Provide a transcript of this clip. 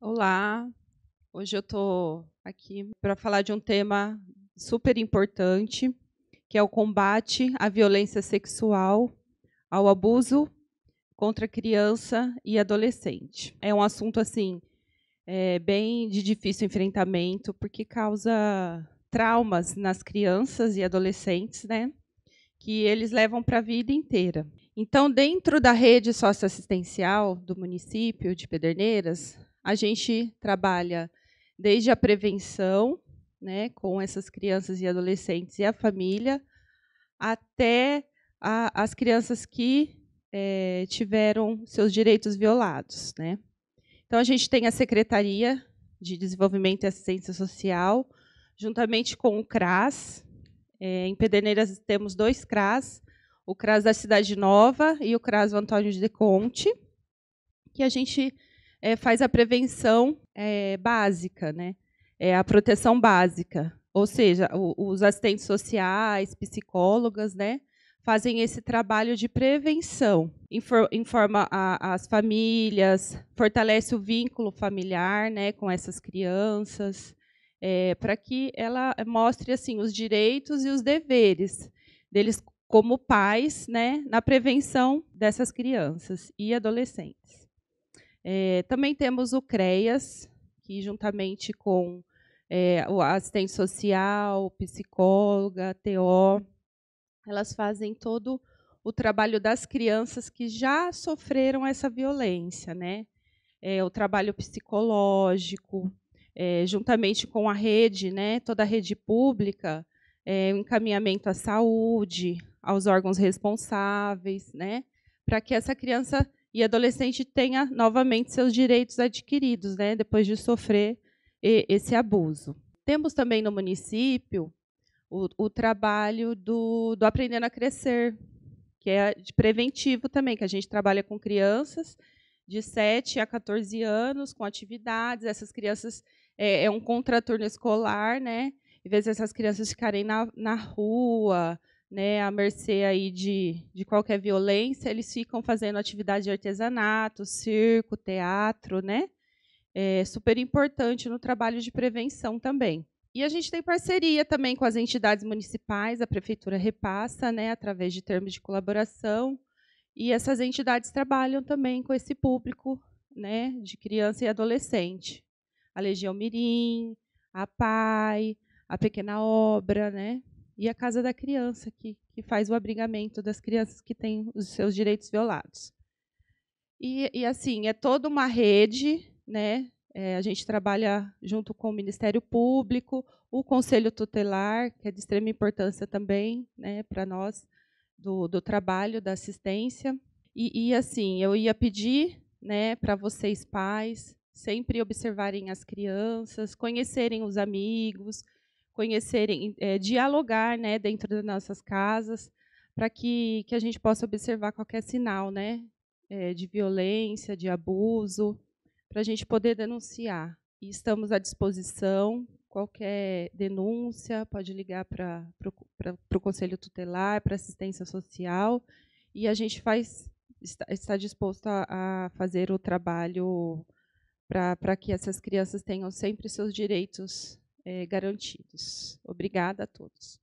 Olá, hoje eu estou aqui para falar de um tema super importante, que é o combate à violência sexual, ao abuso contra criança e adolescente. É um assunto assim é, bem de difícil enfrentamento, porque causa traumas nas crianças e adolescentes, né? Que eles levam para a vida inteira. Então, dentro da rede socioassistencial do município de Pederneiras, a gente trabalha desde a prevenção, né, com essas crianças e adolescentes e a família, até a, as crianças que é, tiveram seus direitos violados. Né? Então, a gente tem a Secretaria de Desenvolvimento e Assistência Social, juntamente com o CRAS. É, em Pederneiras temos dois CRAS, o CRAS da Cidade Nova e o CRAS Antônio de Conte, que a gente é, faz a prevenção é, básica, né? É a proteção básica. Ou seja, o, os assistentes sociais, psicólogas, né? Fazem esse trabalho de prevenção, informa a, as famílias, fortalece o vínculo familiar né, com essas crianças, é, para que ela mostre assim os direitos e os deveres deles como pais né, na prevenção dessas crianças e adolescentes. É, também temos o CREAS, que juntamente com é, o assistente social, psicóloga, TO, elas fazem todo o trabalho das crianças que já sofreram essa violência, né? É, o trabalho psicológico, é, juntamente com a rede, né, toda a rede pública, é, o encaminhamento à saúde, aos órgãos responsáveis, né, para que essa criança e adolescente tenha novamente seus direitos adquiridos, né, depois de sofrer esse abuso. Temos também no município o, o trabalho do, do Aprendendo a Crescer, que é preventivo também, que a gente trabalha com crianças de 7 a 14 anos, com atividades. Essas crianças é, é um contraturno escolar, né? Em vez dessas crianças ficarem na, na rua, né, à mercê aí de, de qualquer violência, eles ficam fazendo atividade de artesanato, circo, teatro, né? É super importante no trabalho de prevenção também. E a gente tem parceria também com as entidades municipais, a prefeitura repassa, né, através de termos de colaboração, e essas entidades trabalham também com esse público, né, de criança e adolescente. A Legião Mirim, a PAI, a Pequena Obra, né? e a Casa da Criança, que, que faz o abrigamento das crianças que têm os seus direitos violados. E, e assim, é toda uma rede, né? É, a gente trabalha junto com o Ministério Público, o Conselho Tutelar, que é de extrema importância também né, para nós, do, do trabalho, da assistência. E, e assim, eu ia pedir né, para vocês, pais, sempre observarem as crianças, conhecerem os amigos, conhecerem, é, dialogar né, dentro das nossas casas, para que, que a gente possa observar qualquer sinal né, é, de violência, de abuso, para a gente poder denunciar. E estamos à disposição. Qualquer denúncia pode ligar para o Conselho Tutelar, para assistência social, e a gente faz está, está disposto a, a fazer o trabalho para que essas crianças tenham sempre seus direitos é, garantidos. Obrigada a todos.